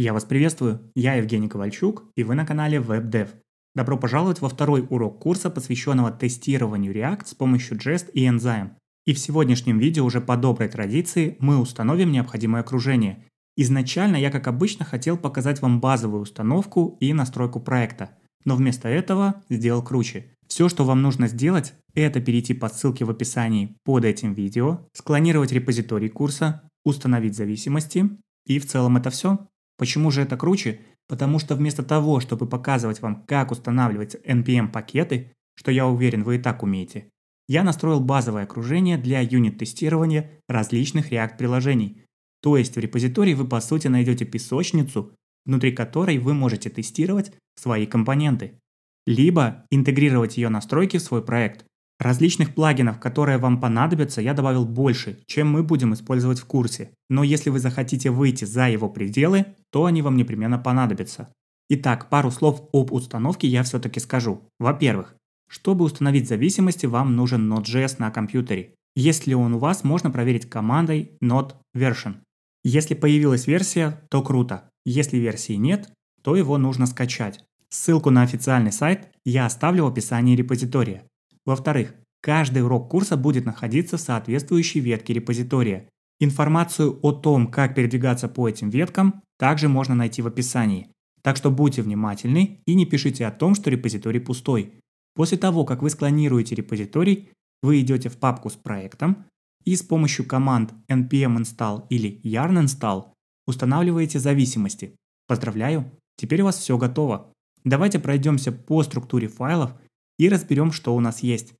Я вас приветствую, я Евгений Ковальчук, и вы на канале WebDev. Добро пожаловать во второй урок курса, посвященного тестированию React с помощью Jest и Enzyme. И в сегодняшнем видео уже по доброй традиции мы установим необходимое окружение. Изначально я, как обычно, хотел показать вам базовую установку и настройку проекта, но вместо этого сделал круче. Все, что вам нужно сделать, это перейти по ссылке в описании под этим видео, склонировать репозиторий курса, установить зависимости, и в целом это все. Почему же это круче? Потому что вместо того, чтобы показывать вам, как устанавливать NPM-пакеты, что я уверен, вы и так умеете, я настроил базовое окружение для юнит-тестирования различных React-приложений. То есть в репозитории вы по сути найдете песочницу, внутри которой вы можете тестировать свои компоненты. Либо интегрировать ее настройки в свой проект. Различных плагинов, которые вам понадобятся, я добавил больше, чем мы будем использовать в курсе, но если вы захотите выйти за его пределы, то они вам непременно понадобятся. Итак, пару слов об установке я все-таки скажу. Во-первых, чтобы установить зависимости, вам нужен Node.js на компьютере. Если он у вас, можно проверить командой node version. Если появилась версия, то круто. Если версии нет, то его нужно скачать. Ссылку на официальный сайт я оставлю в описании репозитория. Во-вторых, каждый урок курса будет находиться в соответствующей ветке репозитория. Информацию о том, как передвигаться по этим веткам, также можно найти в описании. Так что будьте внимательны и не пишите о том, что репозиторий пустой. После того, как вы склонируете репозиторий, вы идете в папку с проектом и с помощью команд npm install или yarn install устанавливаете зависимости. Поздравляю, теперь у вас все готово. Давайте пройдемся по структуре файлов – и разберем, что у нас есть.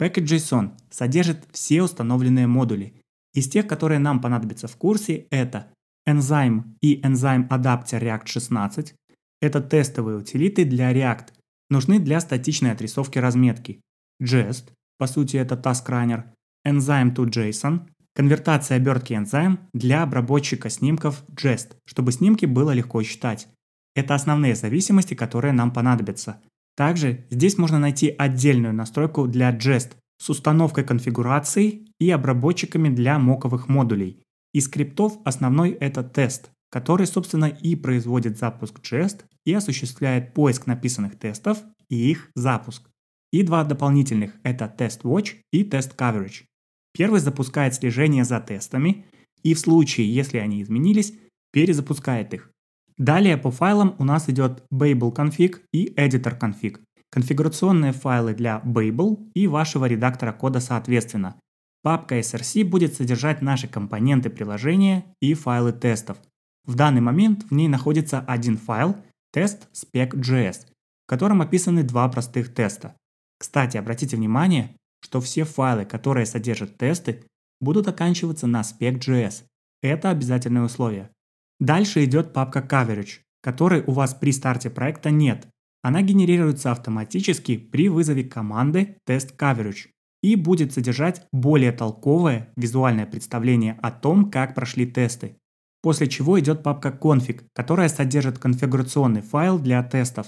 Package.json содержит все установленные модули. Из тех, которые нам понадобятся в курсе, это Enzyme и Enzyme Adapter React 16. Это тестовые утилиты для React, нужны для статичной отрисовки разметки. Jest, по сути это Task Runner, Enzyme to JSON, конвертация обертки Enzyme для обработчика снимков Jest, чтобы снимки было легко считать. Это основные зависимости, которые нам понадобятся – также здесь можно найти отдельную настройку для Jest с установкой конфигурации и обработчиками для моковых модулей. Из скриптов основной это тест, который, собственно, и производит запуск Jest и осуществляет поиск написанных тестов и их запуск. И два дополнительных – это Test Watch и Test Coverage. Первый запускает слежение за тестами и в случае, если они изменились, перезапускает их. Далее по файлам у нас идет Babel config и editor config. Конфигурационные файлы для Babel и вашего редактора кода соответственно. Папка src будет содержать наши компоненты приложения и файлы тестов. В данный момент в ней находится один файл test spec.js, в котором описаны два простых теста. Кстати, обратите внимание, что все файлы, которые содержат тесты, будут оканчиваться на spec.js. Это обязательное условие. Дальше идет папка Coverage, которой у вас при старте проекта нет. Она генерируется автоматически при вызове команды Test Coverage и будет содержать более толковое визуальное представление о том, как прошли тесты. После чего идет папка config, которая содержит конфигурационный файл для тестов.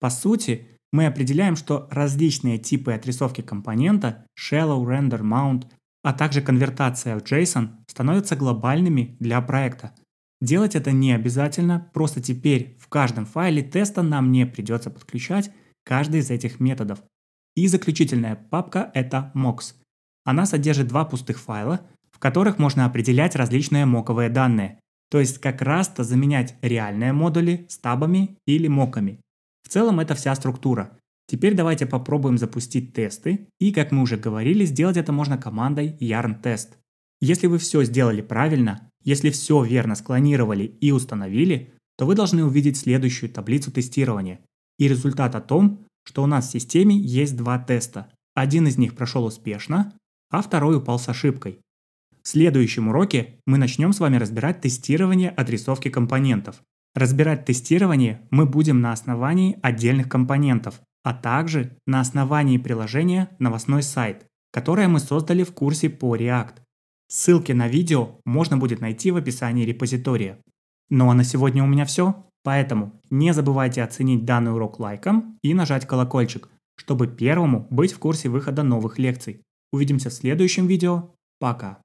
По сути, мы определяем, что различные типы отрисовки компонента Shallow Render Mount, а также конвертация в JSON становятся глобальными для проекта – Делать это не обязательно, просто теперь в каждом файле теста нам не придется подключать каждый из этих методов. И заключительная папка – это MOX. Она содержит два пустых файла, в которых можно определять различные моковые данные, то есть как раз-то заменять реальные модули с табами или моками. В целом это вся структура. Теперь давайте попробуем запустить тесты, и как мы уже говорили, сделать это можно командой yarn-test. Если вы все сделали правильно, если все верно склонировали и установили, то вы должны увидеть следующую таблицу тестирования и результат о том, что у нас в системе есть два теста. Один из них прошел успешно, а второй упал с ошибкой. В следующем уроке мы начнем с вами разбирать тестирование отрисовки компонентов. Разбирать тестирование мы будем на основании отдельных компонентов, а также на основании приложения «Новостной сайт», которое мы создали в курсе по React. Ссылки на видео можно будет найти в описании репозитория. Ну а на сегодня у меня все, поэтому не забывайте оценить данный урок лайком и нажать колокольчик, чтобы первому быть в курсе выхода новых лекций. Увидимся в следующем видео. Пока!